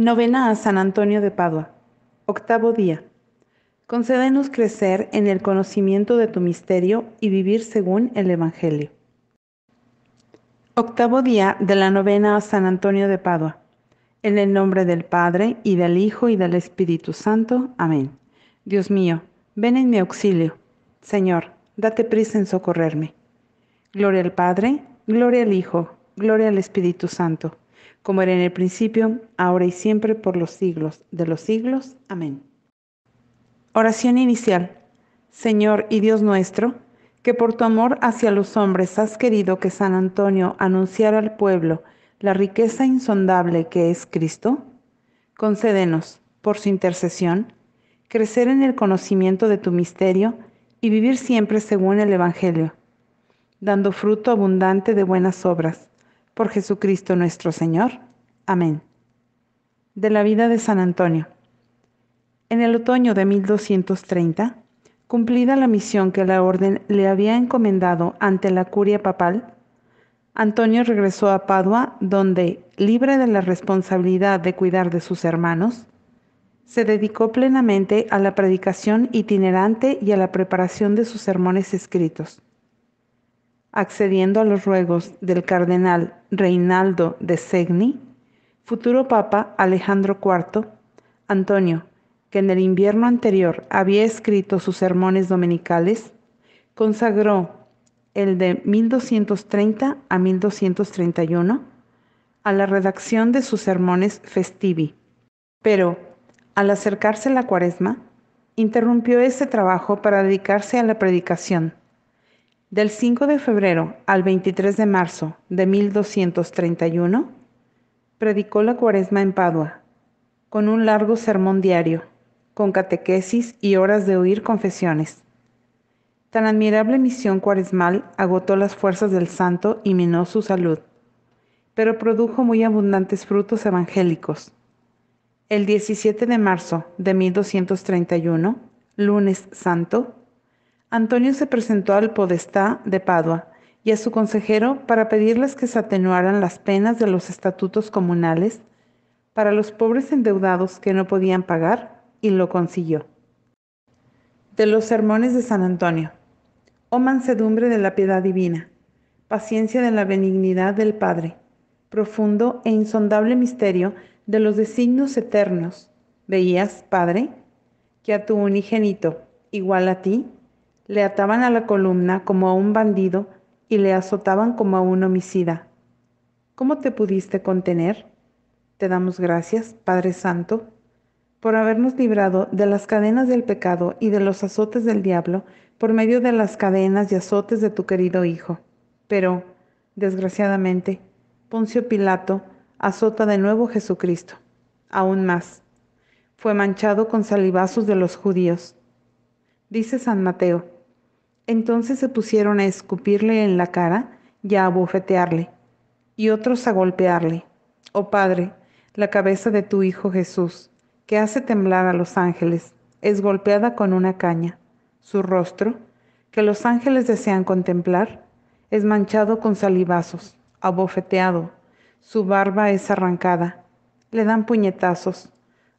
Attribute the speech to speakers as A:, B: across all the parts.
A: Novena a San Antonio de Padua. Octavo día. Concédenos crecer en el conocimiento de tu misterio y vivir según el Evangelio. Octavo día de la novena a San Antonio de Padua. En el nombre del Padre, y del Hijo, y del Espíritu Santo. Amén. Dios mío, ven en mi auxilio. Señor, date prisa en socorrerme. Gloria al Padre, gloria al Hijo, gloria al Espíritu Santo como era en el principio, ahora y siempre, por los siglos de los siglos. Amén. Oración inicial. Señor y Dios nuestro, que por tu amor hacia los hombres has querido que San Antonio anunciara al pueblo la riqueza insondable que es Cristo, concédenos, por su intercesión, crecer en el conocimiento de tu misterio y vivir siempre según el Evangelio, dando fruto abundante de buenas obras por Jesucristo nuestro Señor. Amén. De la vida de San Antonio. En el otoño de 1230, cumplida la misión que la orden le había encomendado ante la curia papal, Antonio regresó a Padua, donde, libre de la responsabilidad de cuidar de sus hermanos, se dedicó plenamente a la predicación itinerante y a la preparación de sus sermones escritos accediendo a los ruegos del cardenal Reinaldo de Segni, futuro papa Alejandro IV, Antonio, que en el invierno anterior había escrito sus sermones dominicales, consagró el de 1230 a 1231 a la redacción de sus sermones festivi. Pero, al acercarse la cuaresma, interrumpió ese trabajo para dedicarse a la predicación del 5 de febrero al 23 de marzo de 1231, predicó la cuaresma en Padua, con un largo sermón diario, con catequesis y horas de oír confesiones. Tan admirable misión cuaresmal agotó las fuerzas del santo y minó su salud, pero produjo muy abundantes frutos evangélicos. El 17 de marzo de 1231, lunes santo, Antonio se presentó al podestá de Padua y a su consejero para pedirles que se atenuaran las penas de los estatutos comunales para los pobres endeudados que no podían pagar y lo consiguió. De los sermones de San Antonio. Oh mansedumbre de la piedad divina, paciencia de la benignidad del Padre, profundo e insondable misterio de los designios eternos. Veías, Padre, que a tu unigénito, igual a ti, le ataban a la columna como a un bandido y le azotaban como a un homicida. ¿Cómo te pudiste contener? Te damos gracias, Padre Santo, por habernos librado de las cadenas del pecado y de los azotes del diablo por medio de las cadenas y azotes de tu querido Hijo. Pero, desgraciadamente, Poncio Pilato azota de nuevo a Jesucristo. Aún más, fue manchado con salivazos de los judíos. Dice San Mateo entonces se pusieron a escupirle en la cara y a abofetearle, y otros a golpearle. Oh Padre, la cabeza de tu Hijo Jesús, que hace temblar a los ángeles, es golpeada con una caña. Su rostro, que los ángeles desean contemplar, es manchado con salivazos, abofeteado. Su barba es arrancada. Le dan puñetazos.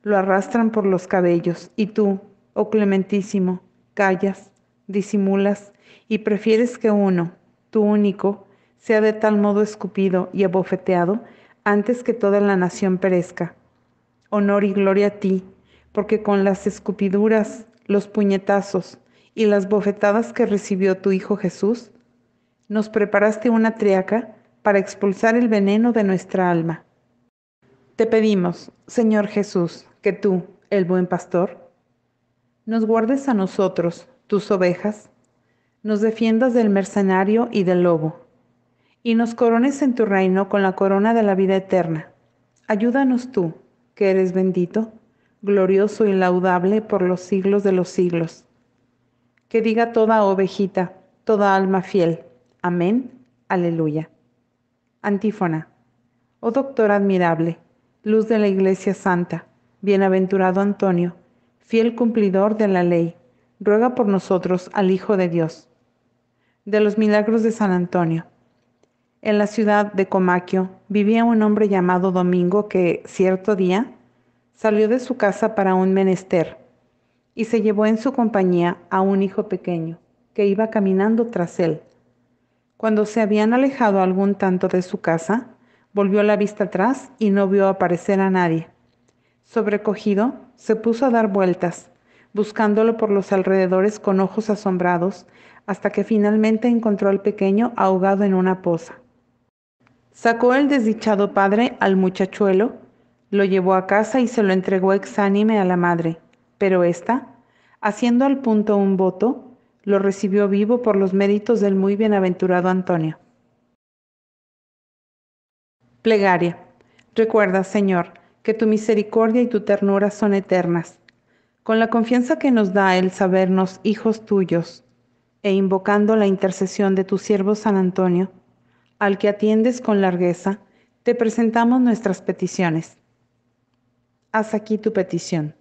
A: Lo arrastran por los cabellos. Y tú, oh clementísimo, callas disimulas y prefieres que uno, tu único, sea de tal modo escupido y abofeteado antes que toda la nación perezca. Honor y gloria a ti, porque con las escupiduras, los puñetazos y las bofetadas que recibió tu Hijo Jesús, nos preparaste una triaca para expulsar el veneno de nuestra alma. Te pedimos, Señor Jesús, que tú, el buen pastor, nos guardes a nosotros tus ovejas, nos defiendas del mercenario y del lobo, y nos corones en tu reino con la corona de la vida eterna. Ayúdanos tú, que eres bendito, glorioso y laudable por los siglos de los siglos. Que diga toda ovejita, toda alma fiel. Amén. Aleluya. Antífona. Oh doctor admirable, luz de la Iglesia Santa, bienaventurado Antonio, fiel cumplidor de la ley ruega por nosotros al Hijo de Dios. De los milagros de San Antonio. En la ciudad de Comaquio vivía un hombre llamado Domingo que, cierto día, salió de su casa para un menester y se llevó en su compañía a un hijo pequeño que iba caminando tras él. Cuando se habían alejado algún tanto de su casa, volvió la vista atrás y no vio aparecer a nadie. Sobrecogido, se puso a dar vueltas buscándolo por los alrededores con ojos asombrados, hasta que finalmente encontró al pequeño ahogado en una poza. Sacó el desdichado padre al muchachuelo, lo llevó a casa y se lo entregó exánime a la madre, pero ésta, haciendo al punto un voto, lo recibió vivo por los méritos del muy bienaventurado Antonio. Plegaria. Recuerda, Señor, que tu misericordia y tu ternura son eternas con la confianza que nos da el sabernos hijos tuyos, e invocando la intercesión de tu siervo San Antonio, al que atiendes con largueza, te presentamos nuestras peticiones. Haz aquí tu petición.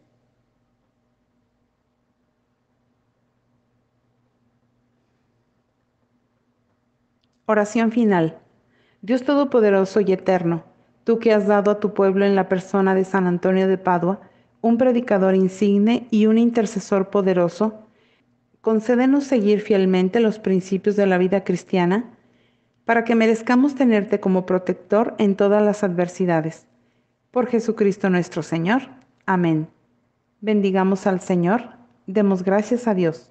A: Oración final. Dios Todopoderoso y Eterno, tú que has dado a tu pueblo en la persona de San Antonio de Padua, un predicador insigne y un intercesor poderoso, concédenos seguir fielmente los principios de la vida cristiana para que merezcamos tenerte como protector en todas las adversidades. Por Jesucristo nuestro Señor. Amén. Bendigamos al Señor. Demos gracias a Dios.